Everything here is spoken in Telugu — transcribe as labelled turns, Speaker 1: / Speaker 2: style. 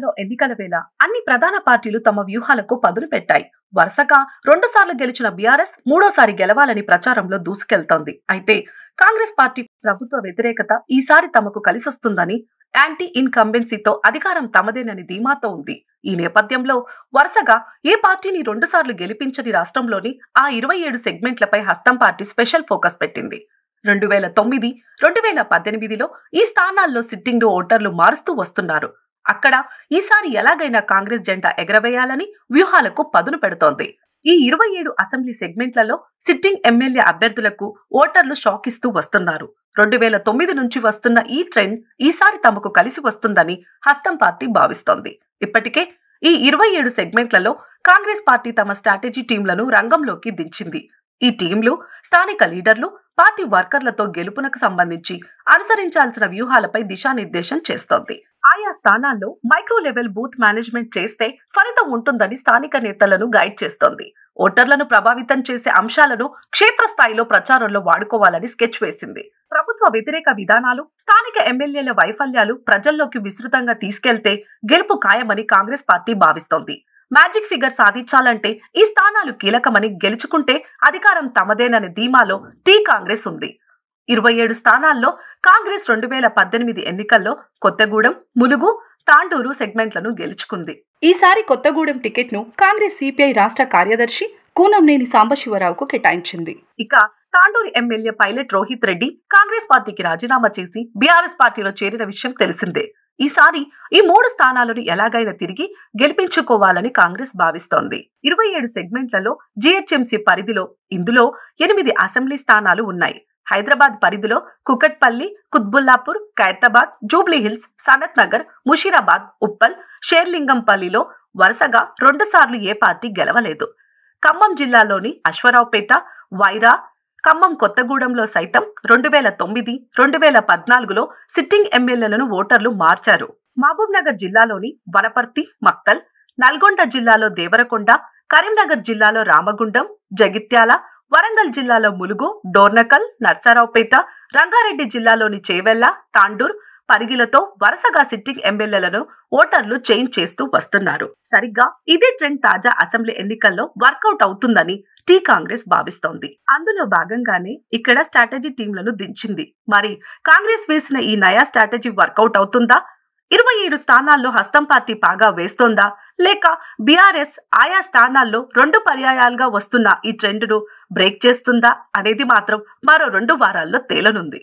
Speaker 1: జిల్లాలలో ఎన్నికల వేళ అన్ని ప్రధాన పార్టీలు తమ వ్యూహాలకు పదును పెట్టాయి వరుసగా రెండుసార్లు గెలిచిన బీఆర్ఎస్ మూడోసారి గెలవాలని ప్రచారంలో దూసుకెళ్తోంది అయితే కాంగ్రెస్ పార్టీ ప్రభుత్వ వ్యతిరేకత ఈసారి తమకు కలిసొస్తుందని యాంటీ ఇన్కంబెన్సీతో అధికారం తమదేనని ధీమాతో ఉంది ఈ నేపథ్యంలో వరుసగా ఏ పార్టీని రెండుసార్లు గెలిపించని రాష్ట్రంలోని ఆ ఇరవై ఏడు సెగ్మెంట్లపై హస్తం పార్టీ స్పెషల్ ఫోకస్ పెట్టింది రెండు వేల తొమ్మిది రెండు వేల పద్దెనిమిదిలో ఈ స్థానాల్లో సిట్టింగ్ ఓటర్లు మారుస్తూ వస్తున్నారు అక్కడ ఈసారి ఎలాగైనా కాంగ్రెస్ జెండా ఎగరవేయాలని వ్యూహాలకు పదును పెడుతోంది ఈ ఇరవై ఏడు అసెంబ్లీ సెగ్మెంట్లలో సిట్టింగ్ ఎమ్మెల్యే అభ్యర్థులకు ఓటర్లు షాక్ ఇస్తూ వస్తున్నారు రెండు వేల తొమ్మిది నుంచి వస్తున్న ఈ ట్రెండ్ ఈసారి తమకు కలిసి వస్తుందని హస్తం పార్టీ భావిస్తోంది ఇప్పటికే ఈ ఇరవై ఏడు సెగ్మెంట్లలో కాంగ్రెస్ పార్టీ తమ స్ట్రాటజీ టీంలను రంగంలోకి దించింది ఈ టీంలు స్థానిక లీడర్లు పార్టీ వర్కర్లతో గెలుపునకు సంబంధించి అనుసరించాల్సిన వ్యూహాలపై దిశానిర్దేశం చేస్తోంది ఆయా స్థానాల్లో మైక్రో లెవెల్ బూత్ మేనేజ్మెంట్ చేస్తే ఫలితం ఉంటుందని స్థానిక నేతలను గైడ్ చేస్తోంది ఓటర్లను ప్రభావితం చేసే అంశాలను క్షేత్రస్థాయిలో ప్రచారంలో వాడుకోవాలని స్కెచ్ వేసింది ప్రభుత్వ వ్యతిరేక విధానాలు స్థానిక ఎమ్మెల్యేల వైఫల్యాలు ప్రజల్లోకి విస్తృతంగా తీసుకెళ్తే గెలుపు ఖాయమని కాంగ్రెస్ పార్టీ భావిస్తోంది మ్యాజిక్ ఫిగర్ సాధించాలంటే ఈ స్థానాలు కీలకమని గెలుచుకుంటే అధికారం తమదేనని ధీమాలో టీ కాంగ్రెస్ ఉంది ఇరవై ఏడు స్థానాల్లో కాంగ్రెస్ రెండు వేల పద్దెనిమిది ఎన్నికల్లో కొత్తగూడెం ములుగు తాండూరు సెగ్మెంట్లను గెలుచుకుంది ఈసారి కొత్తగూడెం టికెట్ను కాంగ్రెస్ సిపిఐ రాష్ట్ర కార్యదర్శి కూనంనేని సాంబశివరావుకు కేటాయించింది ఇక తాండూరు ఎమ్మెల్యే పైలట్ రోహిత్ రెడ్డి కాంగ్రెస్ పార్టీకి రాజీనామా చేసి బీఆర్ఎస్ పార్టీలో చేరిన విషయం తెలిసిందే ఈసారి ఈ మూడు స్థానాలను ఎలాగైనా తిరిగి గెలిపించుకోవాలని కాంగ్రెస్ భావిస్తోంది ఇరవై ఏడు సెగ్మెంట్లలో జిహెచ్ఎంసీ పరిధిలో ఇందులో ఎనిమిది అసెంబ్లీ స్థానాలు ఉన్నాయి హైదరాబాద్ పరిధిలో కుకట్పల్లి కుత్బుల్లాపూర్ ఖైరతాబాద్ జూబ్లీహిల్స్ సనత్ నగర్ ముషీరాబాద్ ఉప్పల్ షేర్లింగంపల్లిలో వరుసగా రెండుసార్లు ఏ పార్టీ గెలవలేదు ఖమ్మం జిల్లాలోని అశ్వరావుపేట వైరా ఖమ్మం కొత్తగూడెంలో సైతం రెండు వేల తొమ్మిది రెండు వేల పద్నాలుగులో సిట్టింగ్ ఎమ్మెల్యేలను ఓటర్లు మార్చారు మహబూబ్నగర్ జిల్లాలోని వనపర్తి మక్తల్ నల్గొండ జిల్లాలో దేవరకొండ కరీంనగర్ జిల్లాలో రామగుండం జగిత్యాల వరంగల్ జిల్లాలో ములుగు డోర్నకల్ నర్సారావుపేట రంగారెడ్డి జిల్లాలోని చేవెల్ల తాండూర్ పరిగిలతో వరుసగా సిట్టింగ్ ఎమ్మెల్యేలను ఓటర్లు చేంజ్ చేస్తూ వస్తున్నారు సరిగ్గా ఇదే ట్రెండ్ తాజా అసెంబ్లీ ఎన్నికల్లో వర్కౌట్ అవుతుందని టీ కాంగ్రెస్ భావిస్తోంది అందులో భాగంగానే ఇక్కడ స్ట్రాటజీ టీంలను దించింది మరి కాంగ్రెస్ వేసిన ఈ నయా స్ట్రాటజీ వర్కౌట్ అవుతుందా ఇరవై ఏడు స్థానాల్లో హస్తం పార్టీ పాగా వేస్తోందా లేక బీఆర్ఎస్ ఆయా స్థానాల్లో రెండు పర్యాయాలుగా వస్తున్న ఈ ట్రెండ్ను బ్రేక్ చేస్తుందా అనేది మాత్రం మరో రెండు వారాల్లో తేలనుంది